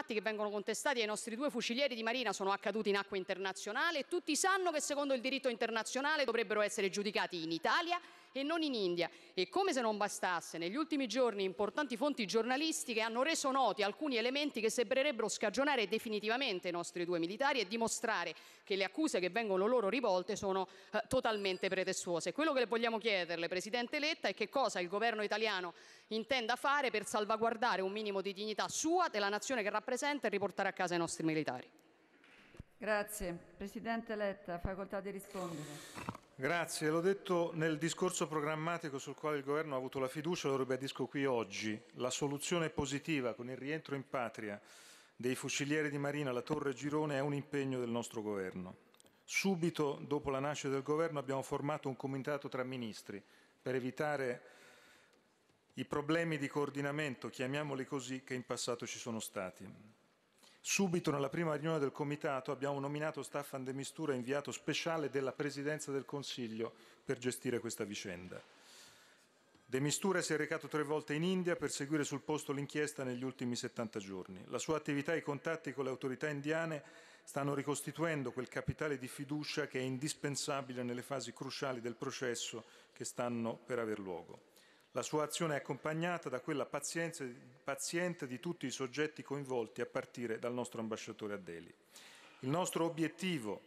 fatti che vengono contestati ai nostri due fucilieri di Marina sono accaduti in acqua internazionale e tutti sanno che secondo il diritto internazionale dovrebbero essere giudicati in Italia e non in India. E come se non bastasse, negli ultimi giorni importanti fonti giornalistiche hanno reso noti alcuni elementi che sembrerebbero scagionare definitivamente i nostri due militari e dimostrare che le accuse che vengono loro rivolte sono eh, totalmente pretestuose. Quello che le vogliamo chiederle, Presidente Letta, è che cosa il governo italiano intenda fare per salvaguardare un minimo di dignità sua, della nazione che rappresenta e riportare a casa i nostri militari. Grazie. Presidente Letta, facoltà di rispondere. Grazie, l'ho detto nel discorso programmatico sul quale il Governo ha avuto la fiducia, lo ribadisco qui oggi. La soluzione positiva con il rientro in patria dei fucilieri di Marina alla Torre Girone è un impegno del nostro Governo. Subito dopo la nascita del Governo abbiamo formato un comitato tra ministri per evitare i problemi di coordinamento, chiamiamoli così, che in passato ci sono stati. Subito nella prima riunione del Comitato abbiamo nominato Staffan De Mistura inviato speciale della Presidenza del Consiglio per gestire questa vicenda. De Mistura si è recato tre volte in India per seguire sul posto l'inchiesta negli ultimi 70 giorni. La sua attività e i contatti con le autorità indiane stanno ricostituendo quel capitale di fiducia che è indispensabile nelle fasi cruciali del processo che stanno per aver luogo. La sua azione è accompagnata da quella paziente di tutti i soggetti coinvolti, a partire dal nostro ambasciatore a Delhi. Il nostro obiettivo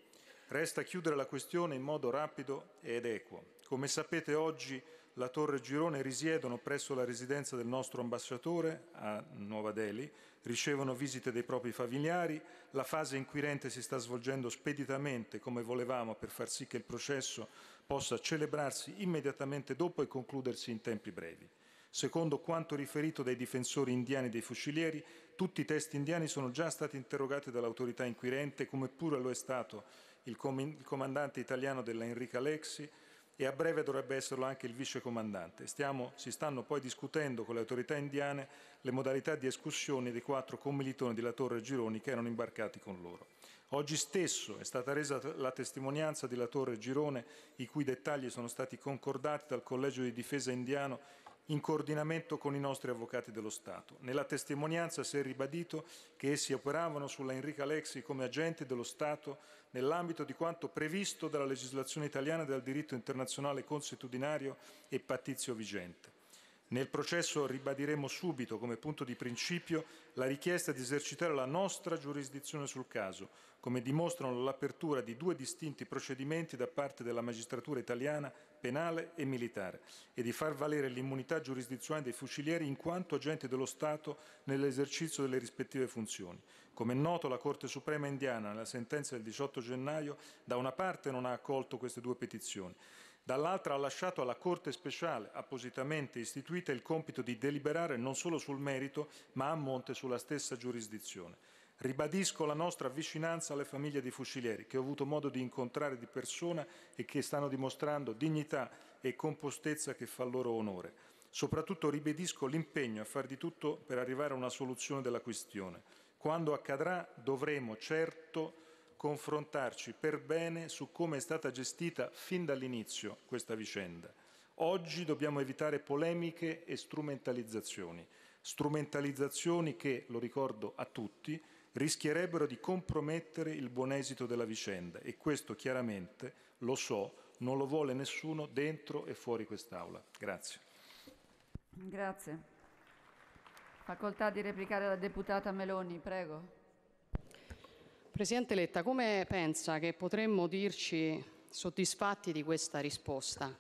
resta chiudere la questione in modo rapido ed equo. Come sapete oggi la Torre Girone risiedono presso la residenza del nostro ambasciatore a Nuova Delhi, ricevono visite dei propri familiari, la fase inquirente si sta svolgendo speditamente come volevamo per far sì che il processo possa celebrarsi immediatamente dopo e concludersi in tempi brevi. Secondo quanto riferito dai difensori indiani dei fucilieri, tutti i testi indiani sono già stati interrogati dall'autorità inquirente, come pure lo è stato il comandante italiano della Enrica Lexi, e a breve dovrebbe esserlo anche il vicecomandante. Stiamo, si stanno poi discutendo con le autorità indiane le modalità di escursione dei quattro commilitoni della Torre Gironi che erano imbarcati con loro. Oggi stesso è stata resa la testimonianza della Torre Girone, i cui dettagli sono stati concordati dal Collegio di Difesa indiano in coordinamento con i nostri avvocati dello Stato. Nella testimonianza si è ribadito che essi operavano sulla Enrica Lexi come agente dello Stato nell'ambito di quanto previsto dalla legislazione italiana e dal diritto internazionale consuetudinario e pattizio vigente. Nel processo ribadiremo subito come punto di principio la richiesta di esercitare la nostra giurisdizione sul caso, come dimostrano l'apertura di due distinti procedimenti da parte della magistratura italiana penale e militare e di far valere l'immunità giurisdizionale dei fucilieri in quanto agenti dello Stato nell'esercizio delle rispettive funzioni. Come è noto, la Corte Suprema indiana, nella sentenza del 18 gennaio, da una parte non ha accolto queste due petizioni, dall'altra ha lasciato alla Corte speciale, appositamente istituita, il compito di deliberare non solo sul merito, ma a monte sulla stessa giurisdizione. Ribadisco la nostra vicinanza alle famiglie dei fucilieri che ho avuto modo di incontrare di persona e che stanno dimostrando dignità e compostezza che fa loro onore. Soprattutto ribadisco l'impegno a far di tutto per arrivare a una soluzione della questione. Quando accadrà dovremo certo confrontarci per bene su come è stata gestita fin dall'inizio questa vicenda. Oggi dobbiamo evitare polemiche e strumentalizzazioni. Strumentalizzazioni che, lo ricordo a tutti, rischierebbero di compromettere il buon esito della vicenda e questo chiaramente, lo so, non lo vuole nessuno dentro e fuori quest'Aula. Grazie. Grazie. Facoltà di replicare la deputata Meloni, prego. Presidente Letta, come pensa che potremmo dirci soddisfatti di questa risposta?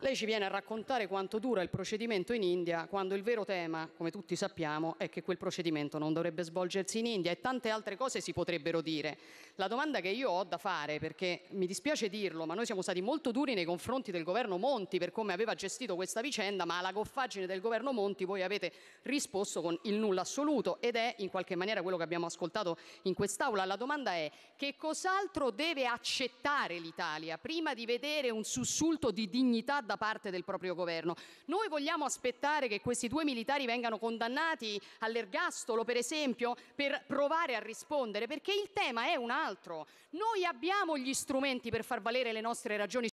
Lei ci viene a raccontare quanto dura il procedimento in India quando il vero tema, come tutti sappiamo, è che quel procedimento non dovrebbe svolgersi in India e tante altre cose si potrebbero dire. La domanda che io ho da fare, perché mi dispiace dirlo, ma noi siamo stati molto duri nei confronti del governo Monti per come aveva gestito questa vicenda, ma alla goffaggine del governo Monti voi avete risposto con il nulla assoluto ed è in qualche maniera quello che abbiamo ascoltato in quest'Aula. La domanda è che cos'altro deve accettare l'Italia prima di vedere un sussulto di dignità da parte del proprio governo. Noi vogliamo aspettare che questi due militari vengano condannati all'ergastolo, per esempio, per provare a rispondere, perché il tema è un altro. Noi abbiamo gli strumenti per far valere le nostre ragioni